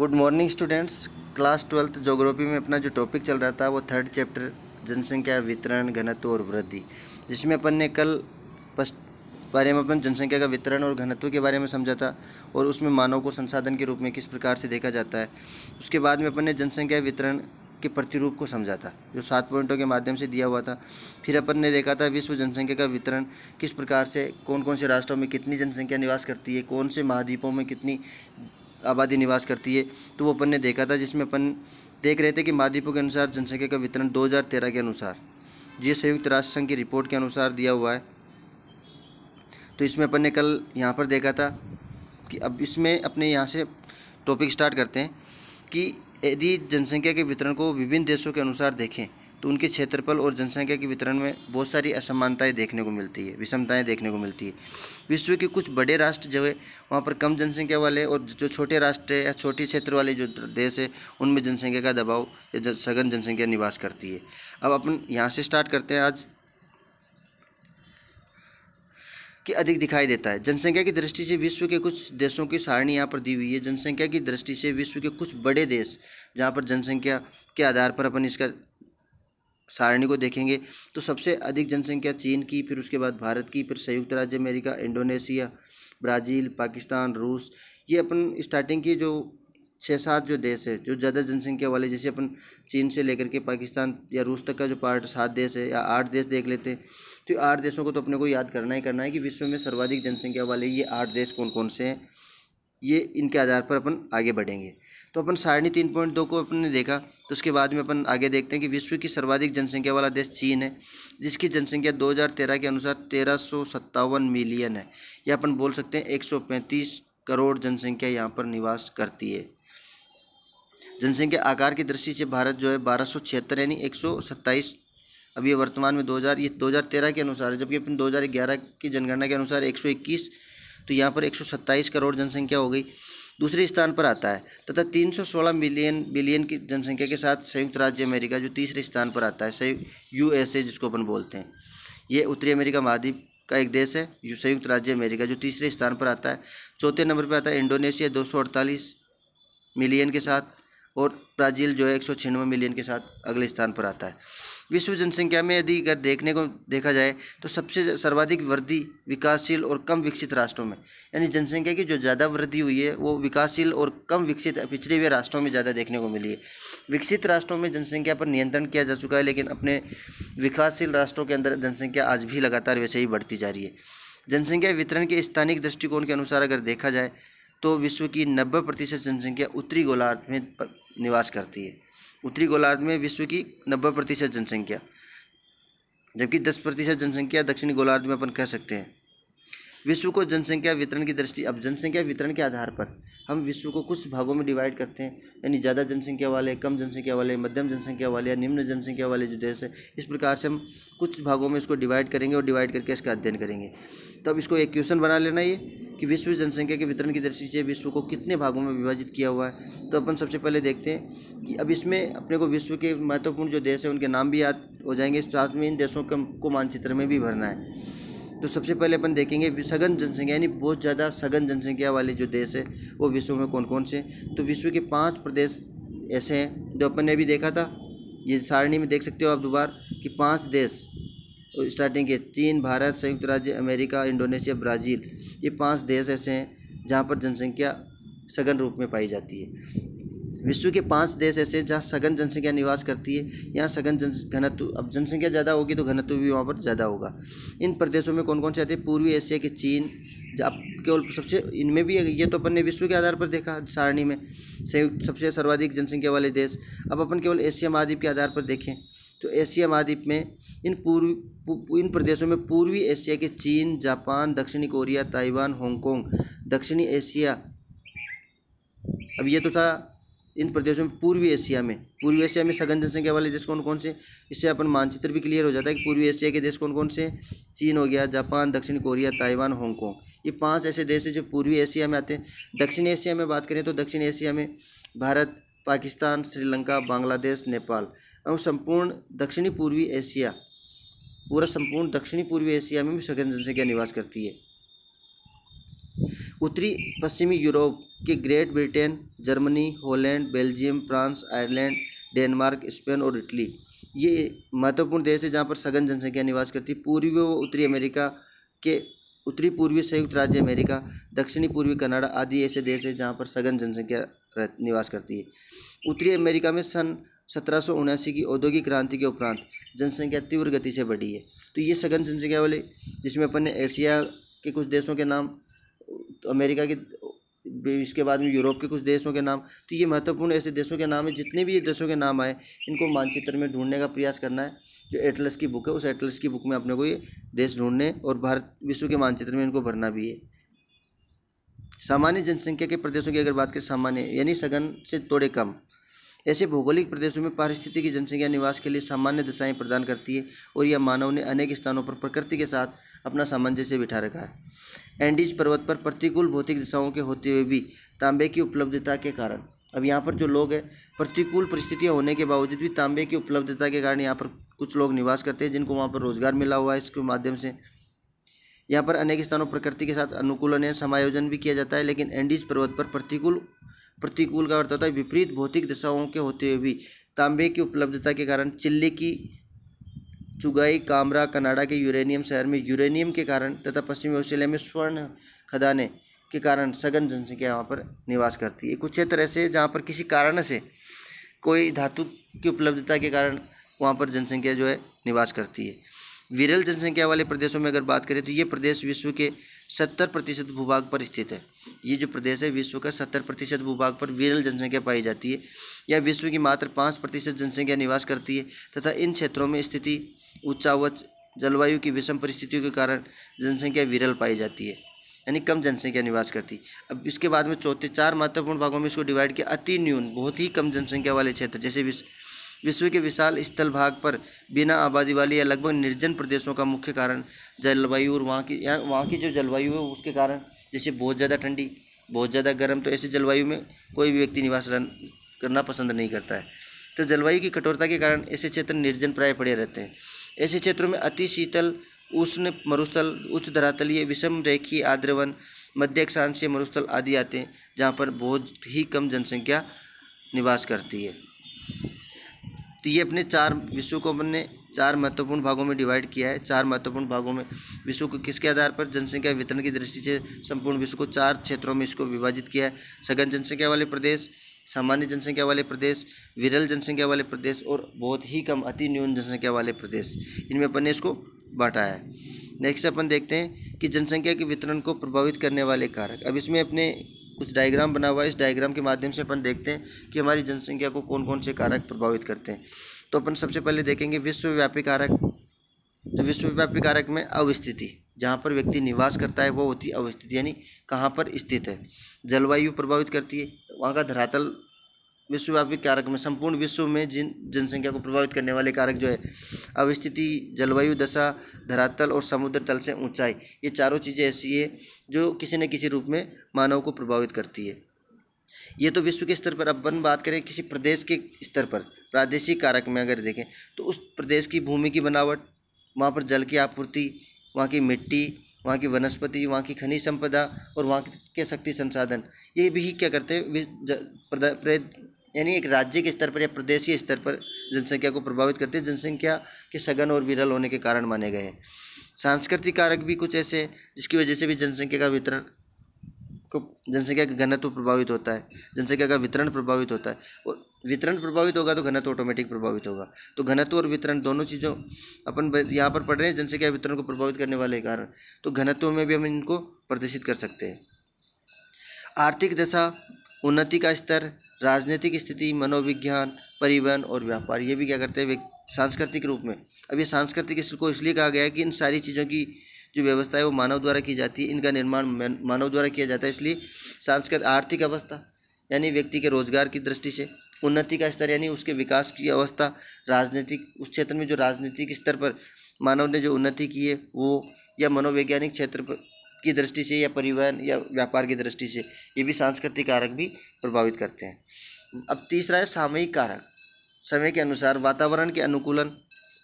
good morning students class twelfth geography में अपना जो टॉपिक चल रहा था वो थर्ड चैप्टर जनसंख्या वितरण घनत्व और वृद्धि जिसमें अपन ने कल बारे में अपन जनसंख्या का वितरण और घनत्व के बारे में समझा था और उसमें मानव को संसाधन के रूप में किस प्रकार से देखा जाता है उसके बाद में अपन ने जनसंख्या वितरण के प्रतिरूप को समझा था जो सात पॉइंटों के माध्यम से दिया हुआ था फिर अपन ने देखा था विश्व जनसंख्या का वितरण किस प्रकार से कौन कौन से राष्ट्रों में कितनी जनसंख्या निवास करती है कौन से महाद्वीपों में कितनी आबादी निवास करती है तो वो अपन ने देखा था जिसमें अपन देख रहे थे कि महाद्वीपों के अनुसार जनसंख्या का वितरण 2013 के अनुसार जी संयुक्त राष्ट्र संघ की रिपोर्ट के अनुसार दिया हुआ है तो इसमें अपन ने कल यहाँ पर देखा था कि अब इसमें अपने यहाँ से टॉपिक स्टार्ट करते हैं कि यदि जनसंख्या के वितरण को विभिन्न देशों के अनुसार देखें तो उनके क्षेत्रफल और जनसंख्या के वितरण में बहुत सारी असमानताएं देखने को मिलती है विषमताएं देखने को मिलती है विश्व के कुछ बड़े राष्ट्र जो है वहाँ पर कम जनसंख्या वाले और जो छोटे राष्ट्र या छोटे क्षेत्र वाले जो देश है उनमें जनसंख्या का दबाव या सघन जनसंख्या निवास करती है अब अपन यहाँ से स्टार्ट करते हैं आज कि अधिक दिखाई देता है जनसंख्या की दृष्टि से विश्व के कुछ देशों की सारणी यहाँ पर दी हुई है जनसंख्या की दृष्टि से विश्व के कुछ बड़े देश जहाँ पर जनसंख्या के आधार पर अपन इसका सारणी को देखेंगे तो सबसे अधिक जनसंख्या चीन की फिर उसके बाद भारत की फिर संयुक्त राज्य अमेरिका इंडोनेशिया ब्राज़ील पाकिस्तान रूस ये अपन स्टार्टिंग की जो छः सात जो देश है जो ज़्यादा जनसंख्या वाले जैसे अपन चीन से लेकर के पाकिस्तान या रूस तक का जो पार्ट सात देश है या आठ देश देख लेते हैं तो आठ देशों को तो अपने को याद करना ही करना है कि विश्व में सर्वाधिक जनसंख्या वाले ये आठ देश कौन कौन से हैं ये इनके आधार पर अपन आगे बढ़ेंगे तो अपन सारणी तीन पॉइंट दो को अपन ने देखा तो उसके बाद में अपन आगे देखते हैं कि विश्व की सर्वाधिक जनसंख्या वाला देश चीन है जिसकी जनसंख्या 2013 के अनुसार तेरह मिलियन है या अपन बोल सकते हैं पैंतीस करोड़ जनसंख्या यहाँ पर निवास करती है जनसंख्या आकार की दृष्टि से भारत जो है बारह यानी एक अब ये वर्तमान में 2000 ये 2013 के अनुसार है जबकि अपन 2011 की जनगणना के अनुसार 121 तो यहाँ पर 127 करोड़ जनसंख्या हो गई दूसरे स्थान पर आता है तथा 316 मिलियन बिलियन की जनसंख्या के साथ संयुक्त राज्य अमेरिका जो तीसरे स्थान पर आता है संयुक्त यू जिसको अपन बोलते हैं ये उत्तरी अमेरिका महाद्वीप का एक देश है संयुक्त राज्य अमेरिका जो तीसरे स्थान पर आता है चौथे नंबर पर आता है इंडोनेशिया दो मिलियन के साथ और ब्राज़ील जो है एक मिलियन के साथ अगले स्थान पर आता है विश्व जनसंख्या में यदि अगर देखने को देखा जाए तो सबसे सर्वाधिक वृद्धि विकासशील और कम विकसित राष्ट्रों में यानी जनसंख्या की जो ज़्यादा वृद्धि हुई है वो विकासशील और कम विकसित पिछड़े हुए राष्ट्रों में ज़्यादा देखने को मिली है विकसित राष्ट्रों में जनसंख्या पर नियंत्रण किया जा चुका है लेकिन अपने विकासशील राष्ट्रों के अंदर जनसंख्या आज भी लगातार वैसे ही बढ़ती जा रही है जनसंख्या वितरण के स्थानिक दृष्टिकोण के अनुसार अगर देखा जाए तो विश्व की नब्बे प्रतिशत जनसंख्या उत्तरी गोलार्ध में निवास करती है उत्तरी गोलार्ध में विश्व की नब्बे प्रतिशत जनसंख्या जबकि दस प्रतिशत जनसंख्या दक्षिणी गोलार्ध में अपन कह सकते हैं विश्व को जनसंख्या वितरण की दृष्टि अब जनसंख्या वितरण के आधार पर हम विश्व को कुछ भागों में डिवाइड करते हैं यानी ज़्यादा जनसंख्या वाले कम जनसंख्या वाले मध्यम जनसंख्या वाले या निम्न जनसंख्या वाले जो देश है इस प्रकार से हम कुछ भागों में इसको डिवाइड करेंगे और डिवाइड करके इसका अध्ययन करेंगे तब तो इसको एक क्वेश्चन बना लेना ये कि विश्व जनसंख्या के वितरण की दृष्टि से विश्व को कितने भागों में विभाजित किया हुआ है तो अपन सबसे पहले देखते हैं कि अब इसमें अपने को विश्व के महत्वपूर्ण जो देश हैं उनके नाम भी याद हो जाएंगे इस साथ में इन देशों को मानचित्र में भी भरना है तो सबसे पहले अपन देखेंगे सघन जनसंख्या यानी बहुत ज़्यादा सघन जनसंख्या वाले जो देश है वो विश्व में कौन कौन से तो विश्व के पाँच प्रदेश ऐसे हैं जो अपन ने अभी देखा था ये सारणी में देख सकते हो आप दोबारा कि पाँच देश स्टार्टिंग के चीन भारत संयुक्त राज्य अमेरिका इंडोनेशिया ब्राज़ील ये पाँच देश ऐसे हैं जहाँ पर जनसंख्या सघन रूप में पाई जाती है विश्व के पांच देश ऐसे जहाँ सघन जनसंख्या निवास करती है यहाँ सघन जन घनत्व अब जनसंख्या ज़्यादा होगी तो घनत्व भी वहाँ पर ज़्यादा होगा इन प्रदेशों में कौन कौन से आते हैं पूर्वी एशिया के चीन अब केवल सबसे इनमें भी ये तो अपन ने विश्व के आधार पर देखा सारणी में संयुक्त सबसे सर्वाधिक जनसंख्या वाले देश अब अपन केवल एशिया महाद्वीप के आधार पर देखें तो एशिया महाद्वीप में इन पूर्व इन प्रदेशों में पूर्वी एशिया के चीन जापान दक्षिणी कोरिया ताइवान हांगकॉन्ग दक्षिणी एशिया अब ये तो था इन प्रदेशों में पूर्वी एशिया में पूर्वी एशिया में सघन जनसंख्या वाले देश कौन कौन से इससे अपन मानचित्र भी क्लियर हो जाता है कि पूर्वी एशिया के देश कौन कौन से चीन हो गया जापान दक्षिण कोरिया ताइवान हांगकॉन्ग ये पांच ऐसे देश हैं जो पूर्वी एशिया में आते हैं दक्षिण एशिया में बात करें तो दक्षिण एशिया में भारत पाकिस्तान श्रीलंका बांग्लादेश नेपाल एवं संपूर्ण दक्षिणी पूर्वी एशिया पूरा संपूर्ण दक्षिणी पूर्वी एशिया में भी सघन जनसंख्या निवास करती है उत्तरी पश्चिमी यूरोप कि Great Britain Germany Holland Belgium France Ireland Denmark Spain और इटली ये महत्वपूर्ण देश है जहाँ पर सघन जनसंख्या निवास करती है पूर्वी व उत्तरी अमेरिका के उत्तरी पूर्वी संयुक्त राज्य अमेरिका दक्षिणी पूर्वी कनाडा आदि ऐसे देश हैं जहाँ पर सघन जनसंख्या निवास करती है उत्तरी अमेरिका में सन सत्रह की औद्योगिक क्रांति के उपरांत जनसंख्या तीव्र गति से बढ़ी है तो ये सघन जनसंख्या वाले जिसमें अपन ने एशिया के कुछ देशों के नाम अमेरिका के इसके बाद में यूरोप के कुछ देशों के नाम तो ये महत्वपूर्ण ऐसे देशों के नाम है जितने भी ये देशों के नाम आए इनको मानचित्र में ढूंढने का प्रयास करना है जो एटलस की बुक है उस एटलस की बुक में अपने को ये देश ढूंढने और भारत विश्व के मानचित्र में इनको भरना भी है सामान्य जनसंख्या के प्रदेशों की अगर बात करें सामान्य यानी सघन से थोड़े कम ऐसे भौगोलिक प्रदेशों में पारिस्थिति की जनसंख्या निवास के लिए सामान्य दिशाएं प्रदान करती है और यह मानव ने अनेक स्थानों पर प्रकृति के साथ अपना सामंजस्य बिठा रखा है एंडीज पर्वत पर प्रतिकूल भौतिक दिशाओं के होते हुए भी तांबे की उपलब्धता के कारण अब यहाँ पर जो लोग हैं प्रतिकूल परिस्थितियाँ होने के बावजूद भी तांबे की उपलब्धता के कारण यहाँ पर कुछ लोग निवास करते हैं जिनको वहाँ पर रोजगार मिला हुआ है इसके माध्यम से यहाँ पर अनेक स्थानों प्रकृति के साथ अनुकूलन या समायोजन भी किया जाता है लेकिन एंडीज पर्वत पर प्रतिकूल प्रतिकूल का अर्थ होता है विपरीत भौतिक दिशाओं के होते हुए भी तांबे की उपलब्धता के कारण चिल्ली की चुगाई कामरा कनाडा के यूरेनियम शहर में यूरेनियम के कारण तथा पश्चिमी ऑस्ट्रेलिया में स्वर्ण खदाने के कारण सघन जनसंख्या वहाँ पर निवास करती है कुछ क्षेत्र ऐसे जहाँ पर किसी कारण से कोई धातु की उपलब्धता के कारण वहाँ पर जनसंख्या जो है निवास करती है विरल जनसंख्या वाले प्रदेशों में अगर बात करें तो ये प्रदेश विश्व के सत्तर प्रतिशत भूभाग पर स्थित है ये जो प्रदेश है विश्व का सत्तर प्रतिशत भूभाग पर विरल जनसंख्या पाई जाती है या विश्व की मात्र पाँच प्रतिशत जनसंख्या निवास करती है तथा इन क्षेत्रों में स्थिति उच्चावच जलवायु की विषम परिस्थितियों के कारण जनसंख्या विरल पाई जाती है यानी कम जनसंख्या निवास करती अब इसके बाद में चौथे चार महत्वपूर्ण भागों में इसको डिवाइड किया अति न्यून बहुत ही कम जनसंख्या वाले क्षेत्र जैसे विश्व विश्व के विशाल स्थल भाग पर बिना आबादी वाले या लगभग निर्जन प्रदेशों का मुख्य कारण जलवायु और वहाँ की वहाँ की जो जलवायु है उसके कारण जैसे बहुत ज़्यादा ठंडी बहुत ज़्यादा गर्म तो ऐसी जलवायु में कोई भी व्यक्ति निवास करना पसंद नहीं करता है तो जलवायु की कठोरता के कारण ऐसे क्षेत्र निर्जन प्राय पड़े रहते हैं ऐसे क्षेत्रों में अति शीतल उष्ण मरुस्थल उच्च धरातलीय विषम रेखीय आद्रवन मध्य अक्षांशीय मरुस्थल आदि आते हैं जहाँ पर बहुत ही कम जनसंख्या निवास करती है तो ये अपने चार विश्व को अपन ने चार महत्वपूर्ण भागों में डिवाइड किया है चार महत्वपूर्ण भागों में विश्व को किसके आधार पर जनसंख्या वितरण की दृष्टि से संपूर्ण विश्व को चार क्षेत्रों में इसको विभाजित किया है सघन जनसंख्या वाले प्रदेश सामान्य जनसंख्या वाले प्रदेश विरल जनसंख्या वाले प्रदेश और बहुत ही कम अति न्यून जनसंख्या वाले प्रदेश इनमें अपन ने इसको बांटा है नेक्स्ट अपन देखते हैं कि जनसंख्या के वितरण को प्रभावित करने वाले कारक अब इसमें अपने कुछ डायग्राम बना हुआ है इस डायग्राम के माध्यम से अपन देखते हैं कि हमारी जनसंख्या को कौन कौन से कारक प्रभावित करते हैं तो अपन सबसे पहले देखेंगे विश्वव्यापी कारक तो विश्वव्यापी कारक में अवस्थिति जहाँ पर व्यक्ति निवास करता है वो होती है अवस्थिति यानी कहाँ पर स्थित है जलवायु प्रभावित करती है वहाँ का धरातल विश्वव्यापी कारक में संपूर्ण विश्व में जिन जनसंख्या को प्रभावित करने वाले कारक जो है अवस्थिति जलवायु दशा धरातल और समुद्र तल से ऊंचाई ये चारों चीज़ें ऐसी है जो किसी न किसी रूप में मानव को प्रभावित करती है ये तो विश्व के स्तर पर अब अपन बात करें किसी प्रदेश के स्तर पर प्रादेशिक कारक में अगर देखें तो उस प्रदेश की भूमि की बनावट वहाँ पर जल की आपूर्ति वहाँ की मिट्टी वहाँ की वनस्पति वहाँ की खनिज संपदा और वहाँ के शक्ति संसाधन ये भी क्या करते हैं यानी एक राज्य के स्तर पर या प्रदेशीय स्तर पर जनसंख्या को प्रभावित करते हैं जनसंख्या के सघन और विरल होने के कारण माने गए हैं सांस्कृतिक कारक भी कुछ ऐसे हैं जिसकी वजह से भी जनसंख्या का वितरण को जनसंख्या का घनत्व प्रभावित होता है जनसंख्या का वितरण प्रभावित होता है और वितरण प्रभावित होगा तो घनत्व ऑटोमेटिक प्रभावित होगा तो घनत्व और वितरण दोनों चीज़ों अपन यहाँ पर पढ़ रहे हैं जनसंख्या वितरण को प्रभावित करने वाले कारण तो घनत्व में भी हम इनको प्रदर्शित कर सकते हैं आर्थिक दशा उन्नति का स्तर राजनीतिक स्थिति मनोविज्ञान परिवहन और व्यापार ये भी क्या करते हैं सांस्कृतिक रूप में अब ये सांस्कृतिक को इसलिए कहा गया है कि इन सारी चीज़ों की जो व्यवस्था है वो मानव द्वारा की जाती है इनका निर्माण मानव द्वारा किया जाता है इसलिए सांस्कृतिक आर्थिक अवस्था यानी व्यक्ति के रोजगार की दृष्टि से उन्नति का स्तर यानी उसके विकास की अवस्था राजनीतिक उस क्षेत्र में जो राजनीतिक स्तर पर मानव ने जो उन्नति की है वो या मनोवैज्ञानिक क्षेत्र पर की दृष्टि से या परिवहन या व्यापार की दृष्टि से ये भी सांस्कृतिक कारक भी प्रभावित करते हैं अब तीसरा है सामयिक कारक समय के अनुसार वातावरण के अनुकूलन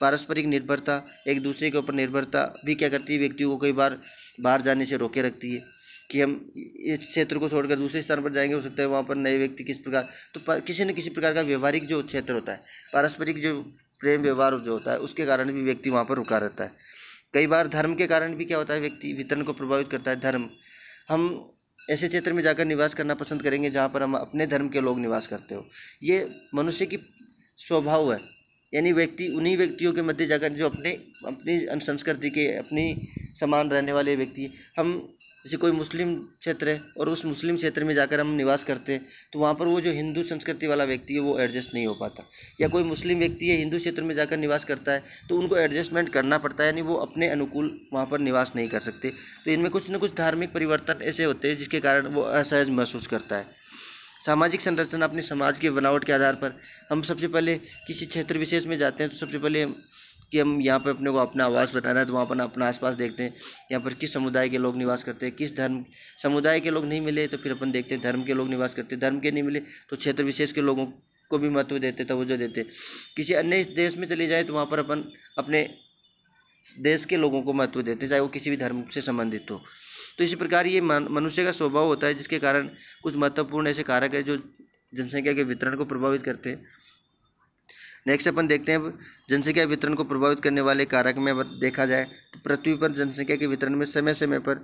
पारस्परिक निर्भरता एक दूसरे के ऊपर निर्भरता भी क्या करती है व्यक्ति को कई बार बाहर जाने से रोके रखती है कि हम इस क्षेत्र को छोड़कर दूसरे स्थान पर जाएंगे हो सकता है वहाँ पर नए व्यक्ति किस प्रकार तो किसी न किसी प्रकार का व्यवहारिक जो क्षेत्र होता है पारस्परिक जो प्रेम व्यवहार जो होता है उसके कारण भी व्यक्ति वहाँ पर रुका रहता है कई बार धर्म के कारण भी क्या होता है व्यक्ति वितरण को प्रभावित करता है धर्म हम ऐसे क्षेत्र में जाकर निवास करना पसंद करेंगे जहाँ पर हम अपने धर्म के लोग निवास करते हो ये मनुष्य की स्वभाव है यानी व्यक्ति उन्हीं व्यक्तियों के मध्य जाकर जो अपने अपनी संस्कृति के अपनी समान रहने वाले व्यक्ति हम जैसे कोई मुस्लिम क्षेत्र है और उस मुस्लिम क्षेत्र में जाकर हम निवास करते हैं तो वहाँ पर वो जो हिंदू संस्कृति वाला व्यक्ति है वो एडजस्ट नहीं हो पाता या कोई मुस्लिम व्यक्ति है हिंदू क्षेत्र में जाकर निवास करता है तो उनको एडजस्टमेंट करना पड़ता है यानी वो अपने अनुकूल वहाँ पर निवास नहीं कर सकते तो इनमें कुछ ना कुछ धार्मिक परिवर्तन ऐसे होते हैं जिसके कारण वो असहज महसूस करता है सामाजिक संरचना अपने समाज के बनावट के आधार पर हम सबसे पहले किसी क्षेत्र विशेष में जाते हैं तो सबसे पहले कि हम यहाँ पर अपने को अपना आवास बताना है तो वहाँ पर अपना आसपास देखते हैं यहाँ पर किस समुदाय के लोग निवास करते हैं किस धर्म समुदाय के लोग नहीं मिले तो फिर अपन देखते हैं धर्म के लोग निवास करते हैं धर्म के नहीं मिले तो क्षेत्र विशेष के लोगों को भी महत्व देते तोज्जो देते किसी अन्य देश में चले जाए तो वहाँ पर अपन अपने देश के लोगों को महत्व देते चाहे वो किसी भी धर्म से संबंधित हो तो इसी प्रकार ये मनुष्य का स्वभाव होता है जिसके कारण कुछ महत्वपूर्ण ऐसे कारक है जो जनसंख्या के वितरण को प्रभावित करते हैं नेक्स्ट अपन देखते हैं जनसंख्या वितरण को प्रभावित करने वाले कारक में अगर देखा जाए तो पृथ्वी पर जनसंख्या के वितरण में समय समय पर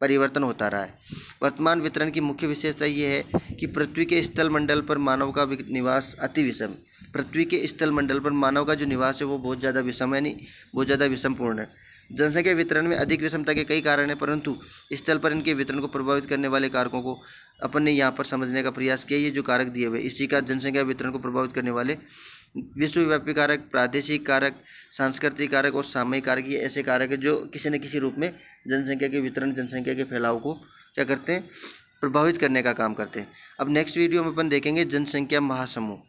परिवर्तन होता रहा है वर्तमान वितरण की मुख्य विशेषता यह है कि पृथ्वी के स्थल मंडल पर मानव का निवास अति विषम पृथ्वी के स्थल मंडल पर मानव का जो निवास है वो बहुत ज़्यादा विषम है नहीं बहुत ज़्यादा विषमपूर्ण है जनसंख्या वितरण में अधिक विषमता के कई कारण हैं परंतु स्थल पर इनके वितरण को प्रभावित करने वाले कारकों को अपन ने यहाँ पर समझने का प्रयास किया ये जो कारक दिए हुए इसी का जनसंख्या वितरण को प्रभावित करने वाले विश्वव्यापी कारक प्रादेशिक कारक सांस्कृतिक कारक और सामयिक कारक ये ऐसे कारक है जो किसी न किसी रूप में जनसंख्या के वितरण जनसंख्या के फैलाव को क्या करते हैं प्रभावित करने का काम करते हैं अब नेक्स्ट वीडियो में अपन देखेंगे जनसंख्या महासमूह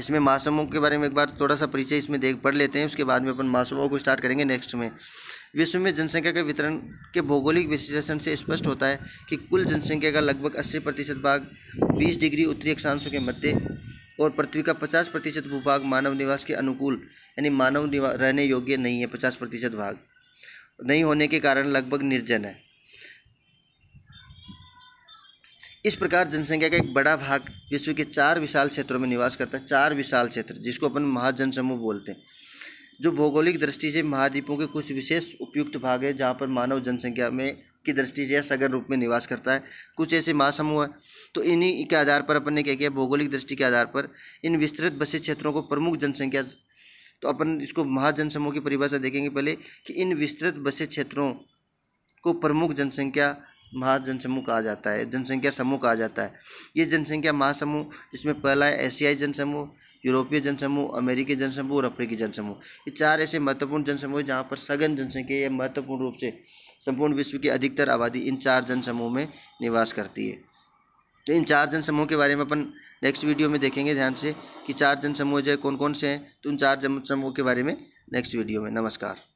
इसमें महासमूह के बारे में एक बार थोड़ा सा परिचय इसमें देख पढ़ लेते हैं उसके बाद में अपन महासमूह को स्टार्ट करेंगे नेक्स्ट में विश्व में जनसंख्या के वितरण के भौगोलिक विश्लेषण से स्पष्ट होता है कि कुल जनसंख्या का लगभग अस्सी प्रतिशत भाग बीस डिग्री उत्तरी अक्षांशों के मध्य और पृथ्वी का पचास प्रतिशत भूभाग मानव निवास के अनुकूल यानी मानव रहने योग्य नहीं है पचास प्रतिशत भाग नहीं होने के कारण लगभग निर्जन है इस प्रकार जनसंख्या का एक बड़ा भाग विश्व के चार विशाल क्षेत्रों में निवास करता है चार विशाल क्षेत्र जिसको अपन महाजन समूह बोलते हैं जो भौगोलिक दृष्टि से महाद्वीपों के कुछ विशेष उपयुक्त भाग है जहाँ पर मानव जनसंख्या में की दृष्टि से सघन रूप में निवास करता है कुछ ऐसे महासमूह है तो इन्हीं के आधार पर अपन ने क्या किया भौगोलिक दृष्टि के आधार पर इन विस्तृत बसे क्षेत्रों को प्रमुख जनसंख्या तो अपन इसको महाजनसमूह की परिभाषा देखेंगे पहले कि इन विस्तृत बसे क्षेत्रों को प्रमुख जनसंख्या महाजनसमूह कहा जाता है जनसंख्या समूह कहा जाता है ये जनसंख्या महासमूह जिसमें पहला है एशियाई जनसमूह यूरोपीय जनसमूह अमेरिकी जनसमूह और अफ्रीकी जनसमूह ये चार ऐसे महत्वपूर्ण जनसमूह जहाँ पर सघन जनसंख्या ये महत्वपूर्ण रूप से संपूर्ण विश्व की अधिकतर आबादी इन चार जन समूह में निवास करती है तो इन चार जन समूह के बारे में अपन नेक्स्ट वीडियो में देखेंगे ध्यान से कि चार जन समूह जो है कौन कौन से हैं तो उन चार जन समूह के बारे में नेक्स्ट वीडियो में नमस्कार